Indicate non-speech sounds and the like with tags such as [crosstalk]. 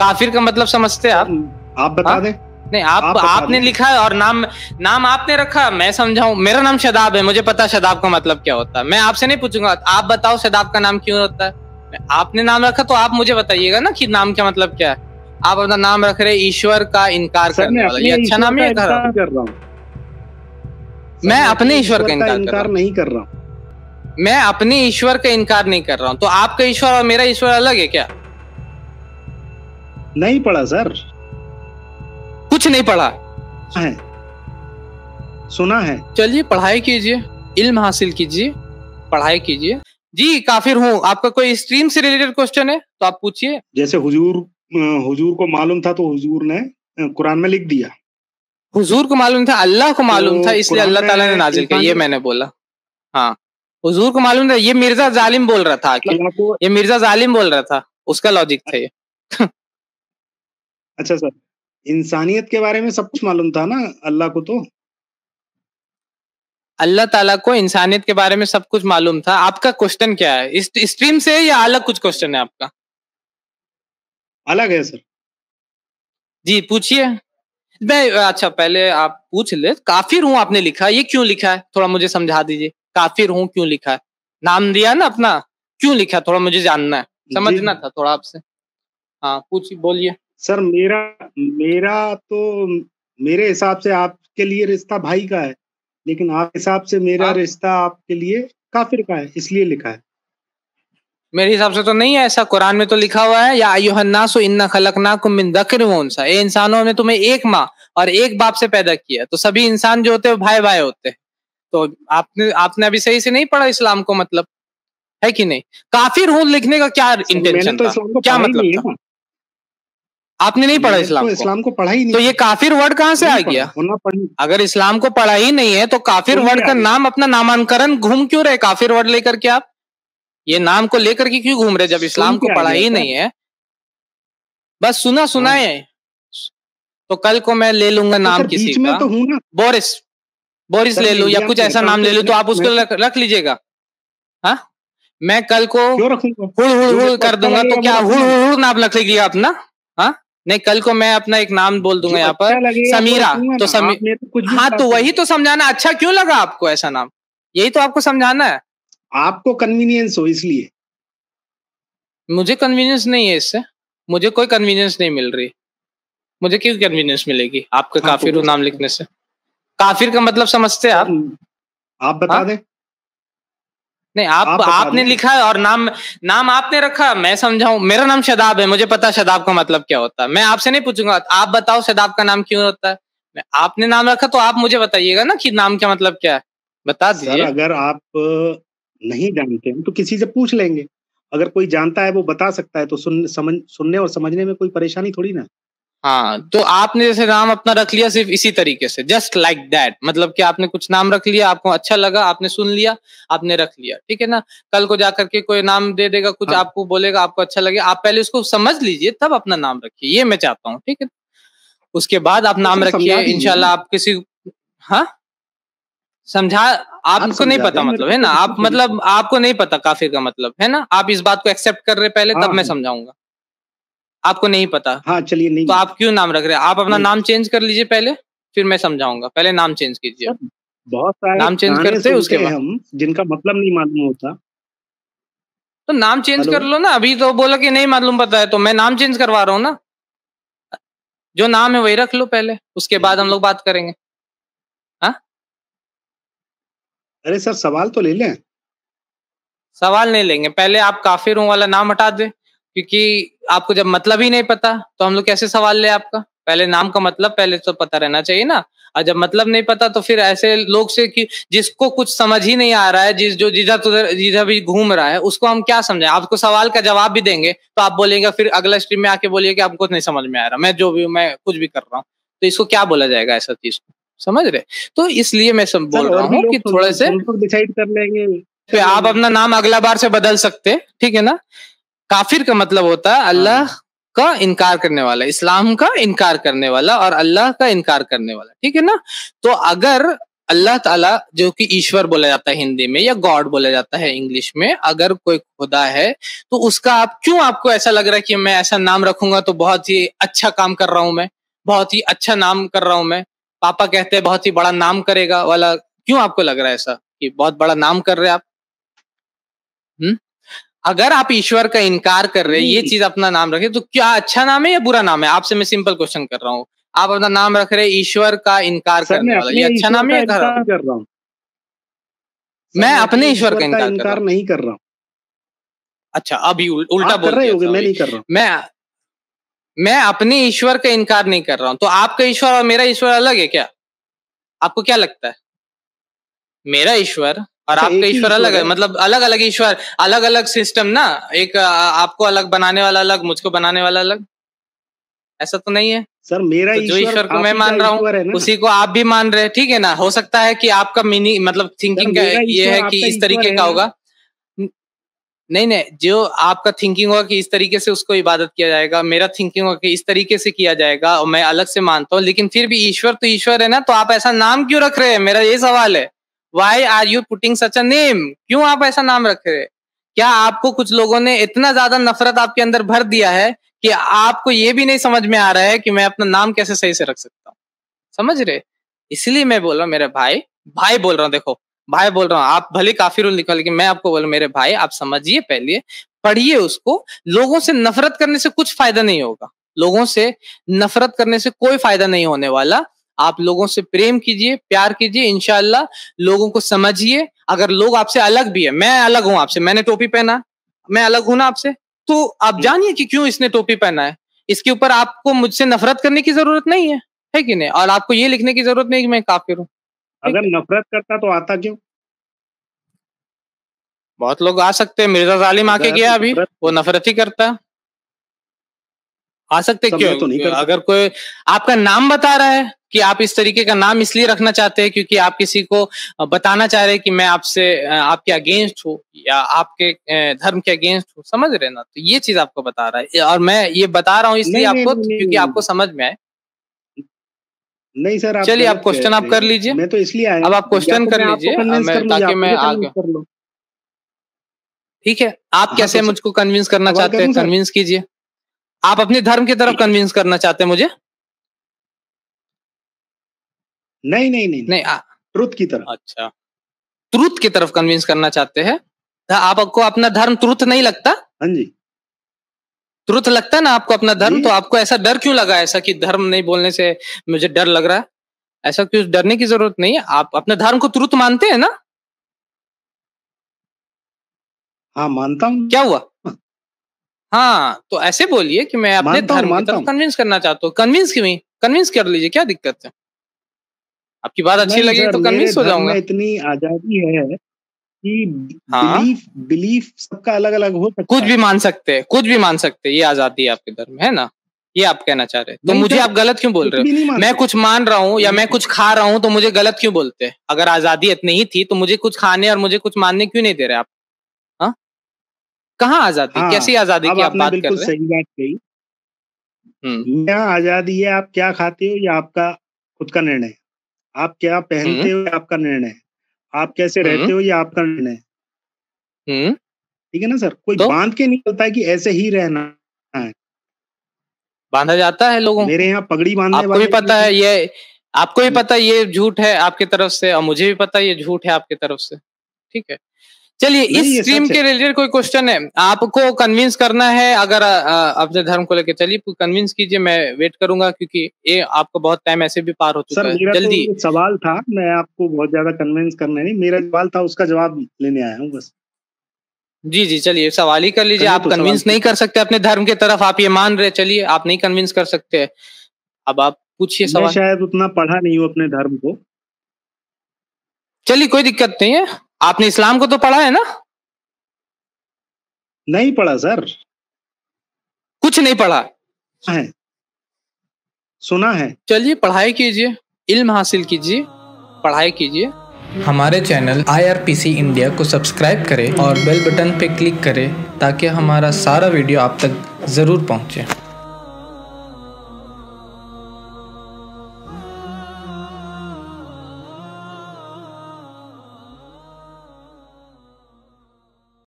काफिर का मतलब समझते आप आप बता हाँ? दें नहीं आप, आप आपने लिखा है और नाम नाम आपने रखा मैं समझाऊ मेरा नाम शदाब है मुझे पता शदाब का मतलब क्या होता है मैं आपसे नहीं पूछूंगा आप बताओ शदाब का नाम क्यों होता है आपने नाम रखा तो आप मुझे बताइएगा ना कि नाम का मतलब क्या है आप अपना नाम रख रहे ईश्वर का इनकार करने वाला ये अच्छा नाम है कर रहा हूँ मैं अपने ईश्वर का इनकार नहीं कर रहा हूँ मैं अपने ईश्वर का इनकार नहीं कर रहा हूँ तो आपका ईश्वर और मेरा ईश्वर अलग है क्या नहीं पढ़ा सर कुछ नहीं पढ़ा है सुना है चलिए पढ़ाई कीजिए इल्म हासिल कीजिए पढ़ाई कीजिए जी काफिर हूँ आपका कोई स्ट्रीम से रिलेटेड क्वेश्चन है तो आप पूछिए जैसे हुजूर हुजूर को मालूम था तो हुजूर ने कुरान में लिख दिया हुजूर को मालूम था अल्लाह को तो मालूम तो था इसलिए अल्लाह ताला ने नाजिल किया ये मैंने बोला हाँ हुजूर को मालूम था ये मिर्जा जालिम बोल रहा था ये मिर्जा जालिम बोल रहा था उसका लॉजिक था ये [laughs] अच्छा सर इंसानियत के बारे में सब कुछ मालूम था ना अल्लाह को तो अल्लाह ताला को इंसानियत के बारे में सब कुछ मालूम था आपका क्वेश्चन क्या है इस स्ट्रीम से या अलग कुछ क्वेश्चन है आपका अलग है सर जी पूछिए मैं अच्छा पहले आप पूछ ले काफिर हूँ आपने लिखा ये क्यों लिखा है थोड़ा मुझे समझा दीजिए काफिर हूँ क्यों लिखा है नाम दिया ना अपना क्यों लिखा थोड़ा मुझे जानना है समझना था थोड़ा आपसे हाँ पूछिए बोलिए सर मेरा मेरा तो मेरे हिसाब से आपके लिए रिश्ता भाई का है लेकिन आप हिसाब से मेरा रिश्ता आपके लिए काफिर का है इसलिए लिखा है मेरे हिसाब से तो नहीं है ऐसा कुरान में तो लिखा हुआ है या सो इन्ना खलकनाकुम मिन दकर वंसा ए इंसानों ने तुम्हें एक माँ और एक बाप से पैदा किया तो सभी इंसान जो होते हैं भाई भाई होते हैं तो आपने आपने अभी सही से नहीं पढ़ा इस्लाम को मतलब है कि नहीं काफिर हूं लिखने का क्या इंटेंशन तो था क्या मतलब था? आपने नहीं पढ़ा तो इस्लाम इस्लाम को पढ़ा ही नहीं तो ये काफिर वर्ड कहाँ से आ गया अगर इस्लाम को पढ़ा ही नहीं है तो काफिर वर्ड का नाम अपना नामांकन घूम क्यों रहे काफिर वर्ड लेकर के आप ये नाम को लेकर के क्यों घूम रहे जब इस्लाम को पढ़ा ही नहीं है बस सुना सुना हाँ। है तो कल को मैं ले लूंगा अच्छा नाम किसी का तो बोरिस बोरिस ले लू या कुछ ऐसा नाम ले लू तो आप उसको रख लीजिएगा हाँ मैं कल को हुड़ हुड़ हुड़ कर दूंगा तो क्या हुड़ हुड़ नाम रख लेगी अपना नहीं कल को मैं अपना एक नाम बोल दूंगा यहाँ पर अच्छा समीरा तो समीर हाँ तो वही तो समझाना अच्छा क्यों लगा आपको ऐसा नाम यही तो आपको समझाना है आपको कन्वीनियंस हो इसलिए मुझे कन्वीनियंस नहीं है इससे मुझे कोई कन्वीनियंस नहीं मिल रही मुझे क्यों कन्वीनियंस मिलेगी आपका हाँ, तो काफिर नाम लिखने से काफिर का मतलब समझते हैं आप आप बता हाँ? दें नहीं आप, आप आपने लिखा है और नाम नाम आपने रखा मैं समझाऊं मेरा नाम शदाब है मुझे पता शदाब का मतलब क्या होता है मैं आपसे नहीं पूछूंगा आप बताओ शदाब का नाम क्यों होता है आपने नाम रखा तो आप मुझे बताइएगा ना कि नाम का मतलब क्या है बता दीजिए अगर आप नहीं जानते हैं तो किसी से पूछ लेंगे अगर कोई जानता है वो बता सकता है तो सुन समझ सुनने और समझने में कोई परेशानी थोड़ी ना हाँ तो आपने जैसे नाम अपना रख लिया सिर्फ इसी तरीके से जस्ट लाइक दैट मतलब कि आपने कुछ नाम रख लिया आपको अच्छा लगा आपने सुन लिया आपने रख लिया ठीक है ना कल को जाकर के कोई नाम दे देगा कुछ हाँ। आपको बोलेगा आपको अच्छा लगे आप पहले उसको समझ लीजिए तब अपना नाम रखिए ये मैं चाहता हूँ ठीक है उसके बाद आप नाम रखिए इनशाला आप किसी हाँ समझा आपको नहीं पता मतलब है ना आप मतलब आपको नहीं पता काफिर का मतलब है ना आप इस बात को एक्सेप्ट कर रहे पहले तब हाँ, मैं हाँ। समझाऊंगा आपको नहीं पता हाँ चलिए नहीं तो आप क्यों नाम रख रहे हैं आप अपना नाम चेंज कर लीजिए पहले फिर मैं समझाऊंगा पहले नाम चेंज कीजिए बहुत सारे नाम चेंज करते हैं उसके बाद हम जिनका मतलब नहीं मालूम होता तो नाम चेंज कर लो ना अभी तो बोला कि नहीं मालूम पता है तो मैं नाम चेंज करवा रहा हूँ ना जो नाम है वही रख लो पहले उसके बाद हम लोग बात करेंगे हा? अरे सर सवाल तो ले लें सवाल नहीं लेंगे पहले आप काफिर हूँ वाला नाम हटा दे क्योंकि आपको जब मतलब ही नहीं पता तो हम लोग कैसे सवाल ले आपका पहले नाम का मतलब पहले तो पता रहना चाहिए ना और जब मतलब नहीं पता तो फिर ऐसे लोग से कि जिसको कुछ समझ ही नहीं आ रहा है जिस जो जिधर तो उधर जिधर भी घूम रहा है उसको हम क्या समझें आपको सवाल का जवाब भी देंगे तो आप बोलेंगे फिर अगला स्ट्रीम में आके बोलिए कि आपको नहीं समझ में आ रहा मैं जो भी मैं कुछ भी कर रहा हूँ तो इसको क्या बोला जाएगा ऐसा चीज को समझ रहे तो इसलिए मैं सब बोल रहा हूँ कि थोड़े से डिसाइड कर लेंगे तो आप अपना नाम अगला बार से बदल सकते ठीक है ना काफिर का मतलब होता है अल्लाह हाँ। का इनकार करने वाला इस्लाम का इनकार करने वाला और अल्लाह का इनकार करने वाला ठीक है ना तो अगर अल्लाह ताला जो कि ईश्वर बोला जाता है हिंदी में या गॉड बोला जाता है इंग्लिश में अगर कोई खुदा है तो उसका आप क्यों आपको ऐसा लग रहा है कि मैं ऐसा नाम रखूंगा तो बहुत ही अच्छा काम कर रहा हूं मैं बहुत ही अच्छा नाम कर रहा हूं मैं पापा कहते हैं बहुत ही बड़ा नाम करेगा वाला क्यों आपको लग रहा है ऐसा कि बहुत बड़ा नाम कर रहे हैं आप हम्म अगर आप ईश्वर का इनकार कर रहे हैं ये चीज अपना नाम रखे तो क्या अच्छा नाम है या बुरा नाम है आपसे मैं सिंपल क्वेश्चन कर रहा हूँ आप अपना नाम रख रहे ईश्वर का इनकार करने वाला ये अच्छा नाम है कर रहा हूँ मैं अपने ईश्वर का इनकार नहीं कर रहा हूँ अच्छा अभी उल्टा बोल रहे हो मैं नहीं कर रहा हूँ मैं मैं अपने ईश्वर का इनकार नहीं कर रहा हूँ तो आपका ईश्वर और मेरा ईश्वर अलग है क्या आपको क्या लगता है मेरा ईश्वर और अच्छा, आपका ईश्वर अलग है मतलब अलग अलग ईश्वर अलग अलग सिस्टम ना एक आपको अलग बनाने वाला अलग मुझको बनाने वाला अलग ऐसा तो नहीं है सर मेरा तो जो ईश्वर को मैं मान रहा हूँ उसी को आप भी मान रहे हैं ठीक है ना हो सकता है कि आपका मिनी मतलब थिंकिंग ये है कि इस तरीके का होगा नहीं नहीं जो आपका थिंकिंग होगा कि इस तरीके से उसको इबादत किया जाएगा मेरा थिंकिंग होगा कि इस तरीके से किया जाएगा और मैं अलग से मानता हूँ लेकिन फिर भी ईश्वर तो ईश्वर है ना तो आप ऐसा नाम क्यों रख रहे हैं मेरा ये सवाल है why are you putting such a name क्यों आप ऐसा नाम रख रहे क्या आपको कुछ लोगों ने इतना ज्यादा नफरत आपके अंदर भर दिया है कि आपको ये भी नहीं समझ में आ रहा है कि मैं अपना नाम कैसे सही से रख सकता हूँ समझ रहे इसलिए मैं बोल रहा हूँ मेरे भाई भाई बोल रहा हूँ देखो भाई बोल रहा हूँ आप भले काफी रूल निकल लेकिन मैं आपको बोल रहा मेरे भाई आप समझिए पहले पढ़िए उसको लोगों से नफरत करने से कुछ फायदा नहीं होगा लोगों से नफरत करने से कोई फायदा नहीं होने वाला आप लोगों से प्रेम कीजिए प्यार कीजिए इनशाला लोगों को समझिए अगर लोग आपसे अलग भी है मैं अलग हूं आपसे मैंने टोपी पहना मैं अलग हूं ना आपसे तो आप जानिए कि क्यों इसने टोपी पहना है इसके ऊपर आपको मुझसे नफरत करने की जरूरत नहीं है है कि नहीं और आपको ये लिखने की जरूरत नहीं कि मैं काफिर हूँ अगर नफरत करता तो आता क्यों बहुत लोग आ सकते हैं मिर्जा जालिम आके गया अभी वो नफरत ही करता आ सकते क्यों तो नहीं अगर कोई आपका नाम बता रहा है कि आप इस तरीके का नाम इसलिए रखना चाहते हैं क्योंकि आप किसी को बताना चाह रहे हैं कि मैं आपसे आपके अगेंस्ट हूँ या आपके धर्म के अगेंस्ट हूँ समझ रहे ना तो ये चीज आपको बता रहा है और मैं ये बता रहा हूँ इसलिए आपको नहीं, क्योंकि नहीं, आपको समझ में आए नहीं सर चलिए आप क्वेश्चन आप कर लीजिए मैं तो इसलिए अब आप क्वेश्चन तो कर लीजिए ताकि मैं आगे ठीक है आप हाँ, तो कैसे मुझको कन्विंस करना चाहते हैं कन्विंस कीजिए आप अपने धर्म की तरफ कन्विंस करना चाहते हैं मुझे नहीं नहीं नहीं नहीं ट्रुथ की तरफ अच्छा ट्रुथ की तरफ कन्विंस करना चाहते हैं हाँ, आपको अपना धर्म ट्रुथ नहीं लगता हाँ जी ट्रुथ लगता ना आपको अपना धर्म तो आपको ऐसा डर क्यों लगा ऐसा कि धर्म नहीं बोलने से मुझे डर लग रहा है ऐसा क्यों डरने की जरूरत नहीं है आप अपने धर्म को ट्रुथ मानते हैं ना हाँ मानता हूँ क्या हुआ हाँ तो ऐसे बोलिए कि मैं अपने धर्म कन्विंस करना चाहता हूँ कन्विंस क्यों कन्विंस कर लीजिए क्या दिक्कत है आपकी बात अच्छी लगी तो कन्विंस हो जाऊंगा इतनी आजादी है कि हाँ? बिलीफ बिलीफ सबका अलग अलग हो सकता कुछ भी मान सकते हैं कुछ भी मान सकते हैं ये आजादी है आपके धर्म है ना ये आप कहना चाह रहे हैं तो मुझे आप गलत क्यों बोल रहे हो मैं कुछ मान रहा हूँ या मैं कुछ खा रहा हूँ तो मुझे गलत क्यों बोलते हैं अगर आजादी इतनी ही थी तो मुझे कुछ खाने और मुझे कुछ मानने क्यों नहीं दे रहे आप हाँ? कहाँ आजादी हाँ, कैसी आजादी की आप बात कर रहे सही बात कही हम्म। आजादी है आप क्या खाते हो या आपका खुद का निर्णय आप क्या पहनते हम्म। हो आपका निर्णय आप कैसे हम्म। रहते हो ये आपका निर्णय हम्म। ठीक है ना सर कोई तो? बांध के निकलता है कि ऐसे ही रहना है बांधा जाता है लोगों मेरे यहाँ पगड़ी बांधने आपको भी पता है ये आपको भी पता ये झूठ है आपकी तरफ से और मुझे भी पता है ये झूठ है आपकी तरफ से ठीक है चलिए इस स्ट्रीम के रिलेटेड कोई क्वेश्चन है आपको कन्विंस करना है अगर अपने धर्म को लेकर चलिए कन्विंस तो कीजिए मैं वेट करूंगा क्योंकि ये आपको बहुत टाइम ऐसे भी पार हो चुका है तो जल्दी तो सवाल था मैं आपको बहुत ज्यादा कन्विंस करना नहीं मेरा सवाल था उसका जवाब लेने आया हूँ बस जी जी चलिए सवाल ही कर लीजिए आप कन्विंस तो नहीं कर सकते अपने धर्म के तरफ आप ये मान रहे चलिए आप नहीं कन्विंस कर सकते अब आप पूछिए सवाल शायद उतना पढ़ा नहीं हूँ अपने धर्म को चलिए कोई दिक्कत नहीं है आपने इस्लाम को तो पढ़ा है ना नहीं पढ़ा सर कुछ नहीं पढ़ा है सुना है चलिए पढ़ाई कीजिए इल्म हासिल कीजिए पढ़ाई कीजिए हमारे चैनल आई इंडिया को सब्सक्राइब करें और बेल बटन पर क्लिक करें ताकि हमारा सारा वीडियो आप तक ज़रूर पहुंचे